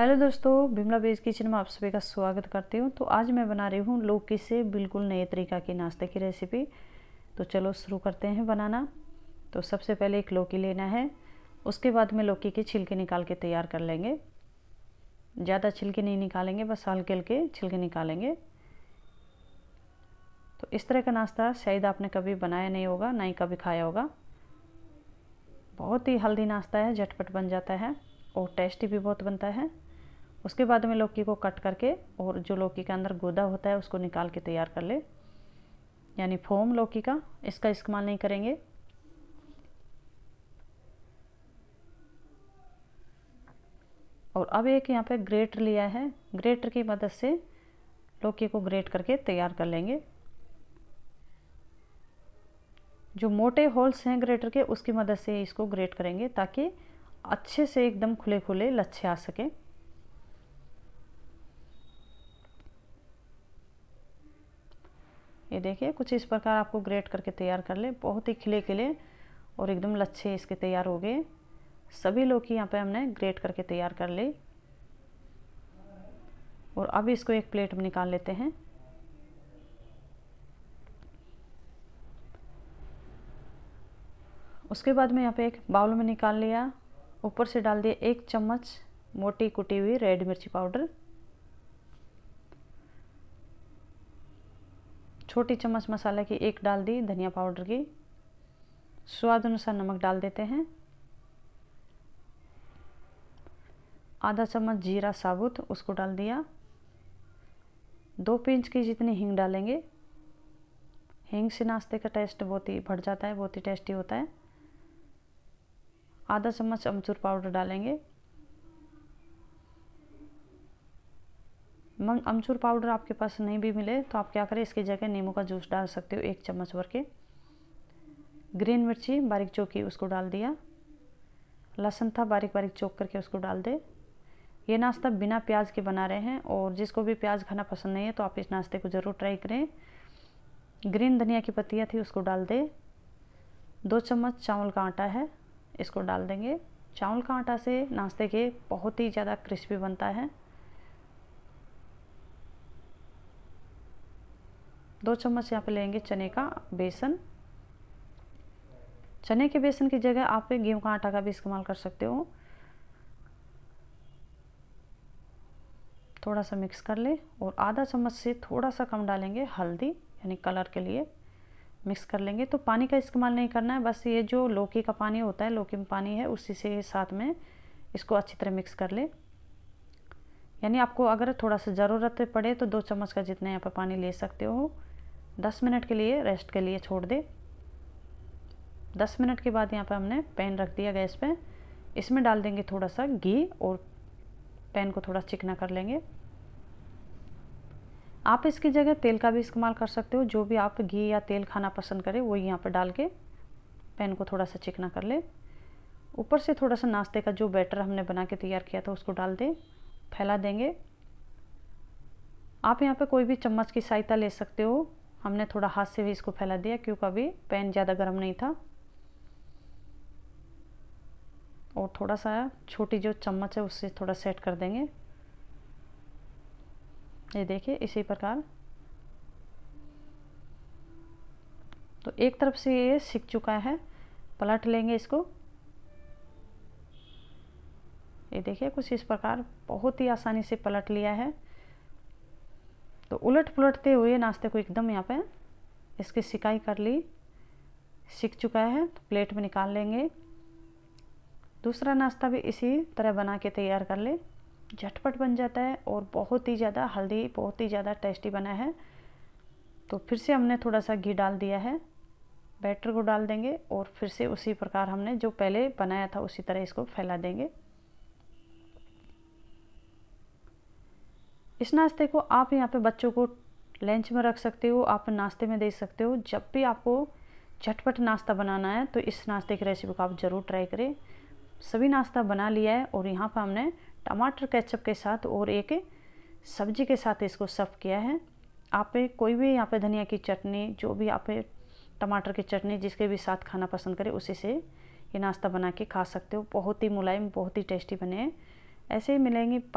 hello दोस्तों Bimla beige kitchen में आप सभी का स्वागत करती हूँ तो आज मैं बना रही हूँ लौकी से बिल्कुल नए तरीका की नाश्ते की रेसिपी तो चलो शुरू करते हैं बनाना तो सबसे पहले एक लौकी लेना है उसके बाद में लौकी के छिलके निकाल के तैयार कर लेंगे ज़्यादा छिलके नहीं निकालेंगे बस हल्के हल्के छिलके निकालेंगे तो इस तरह का नाश्ता शायद आपने कभी बनाया नहीं होगा ना ही कभी खाया होगा बहुत ही हेल्दी नाश्ता है झटपट बन जाता है और टेस्टी भी बहुत बनता है उसके बाद में लौकी को कट करके और जो लौकी के अंदर गोदा होता है उसको निकाल के तैयार कर ले यानी फोम लौकी का इसका इस्तेमाल नहीं करेंगे और अब एक यहाँ पे ग्रेटर लिया है ग्रेटर की मदद से लौकी को ग्रेट करके तैयार कर लेंगे जो मोटे होल्स हैं ग्रेटर के उसकी मदद से इसको ग्रेट करेंगे ताकि अच्छे से एकदम खुले खुले लच्छे आ सकें ये देखिए कुछ इस प्रकार आपको ग्रेट करके तैयार कर ले बहुत ही खिले खिले और एकदम लच्छे इसके तैयार हो गए सभी लौकी यहाँ पे हमने ग्रेट करके तैयार कर ली और अब इसको एक प्लेट में निकाल लेते हैं उसके बाद में यहाँ पे एक बाउल में निकाल लिया ऊपर से डाल दिया एक चम्मच मोटी कुटी हुई रेड मिर्ची पाउडर छोटी चम्मच मसाला की एक डाल दी धनिया पाउडर की स्वाद अनुसार नमक डाल देते हैं आधा चम्मच जीरा साबुत उसको डाल दिया दो पिंच की जितनी हींग डालेंगे हींग से नाश्ते का टेस्ट बहुत ही बढ़ जाता है बहुत ही टेस्टी होता है आधा चम्मच अमचूर पाउडर डालेंगे अमचूर पाउडर आपके पास नहीं भी मिले तो आप क्या करें इसकी जगह नींबू का जूस डाल सकते हो एक चम्मच भर के ग्रीन मिर्ची बारीक चौकी उसको डाल दिया लहसुन था बारीक बारीक चौक करके उसको डाल दे ये नाश्ता बिना प्याज के बना रहे हैं और जिसको भी प्याज खाना पसंद नहीं है तो आप इस नाश्ते को ज़रूर ट्राई करें ग्रीन धनिया की पत्तियाँ थी उसको डाल दें दो चम्मच चावल का आटा है इसको डाल देंगे चावल का आटा से नाश्ते के बहुत ही ज़्यादा क्रिस्पी बनता है दो चम्मच यहाँ पे लेंगे चने का बेसन चने के बेसन की जगह आप गेहूं का आटा का भी इस्तेमाल कर सकते हो थोड़ा सा मिक्स कर ले और आधा चम्मच से थोड़ा सा कम डालेंगे हल्दी यानी कलर के लिए मिक्स कर लेंगे तो पानी का इस्तेमाल नहीं करना है बस ये जो लौकी का पानी होता है लौकी में पानी है उसी से साथ में इसको अच्छी तरह मिक्स कर ले यानी आपको अगर थोड़ा सा ज़रूरत पड़े तो दो चम्मच का जितना यहाँ पर पानी ले सकते हो 10 मिनट के लिए रेस्ट के लिए छोड़ दे 10 मिनट के बाद यहाँ पे हमने पैन रख दिया गैस पे इसमें डाल देंगे थोड़ा सा घी और पैन को थोड़ा चिकना कर लेंगे आप इसकी जगह तेल का भी इस्तेमाल कर सकते हो जो भी आप घी या तेल खाना पसंद करें वो यहाँ पर डाल के पैन को थोड़ा सा चिकना कर ले ऊपर से थोड़ा सा नाश्ते का जो बैटर हमने बना के तैयार किया था उसको डाल दें फैला देंगे आप यहाँ पे कोई भी चम्मच की सहायता ले सकते हो हमने थोड़ा हाथ से भी इसको फैला दिया क्योंकि अभी पैन ज़्यादा गर्म नहीं था और थोड़ा सा छोटी जो चम्मच है उससे थोड़ा सेट कर देंगे ये देखिए इसी प्रकार तो एक तरफ से ये सीख चुका है पलट लेंगे इसको ये देखिए कुछ इस प्रकार बहुत ही आसानी से पलट लिया है तो उलट पुलटते हुए नाश्ते को एकदम यहाँ पे इसकी सिकाई कर ली सीख चुका है तो प्लेट में निकाल लेंगे दूसरा नाश्ता भी इसी तरह बना के तैयार कर ले झटपट बन जाता है और बहुत ही ज़्यादा हल्दी बहुत ही ज़्यादा टेस्टी बना है तो फिर से हमने थोड़ा सा घी डाल दिया है बैटर को डाल देंगे और फिर से उसी प्रकार हमने जो पहले बनाया था उसी तरह इसको फैला देंगे इस नाश्ते को आप यहाँ पे बच्चों को लंच में रख सकते हो आप नाश्ते में दे सकते हो जब भी आपको झटपट नाश्ता बनाना है तो इस नाश्ते की रेसिपी को आप ज़रूर ट्राई करें सभी नाश्ता बना लिया है और यहाँ पर हमने टमाटर केचप के साथ और एक सब्जी के साथ इसको सर्व किया है आप कोई भी यहाँ पे धनिया की चटनी जो भी आप टमाटर की चटनी जिसके भी साथ खाना पसंद करें उसी से ये नाश्ता बना के खा सकते हो बहुत ही मुलायम बहुत ही टेस्टी बने ऐसे ही मिलेंगे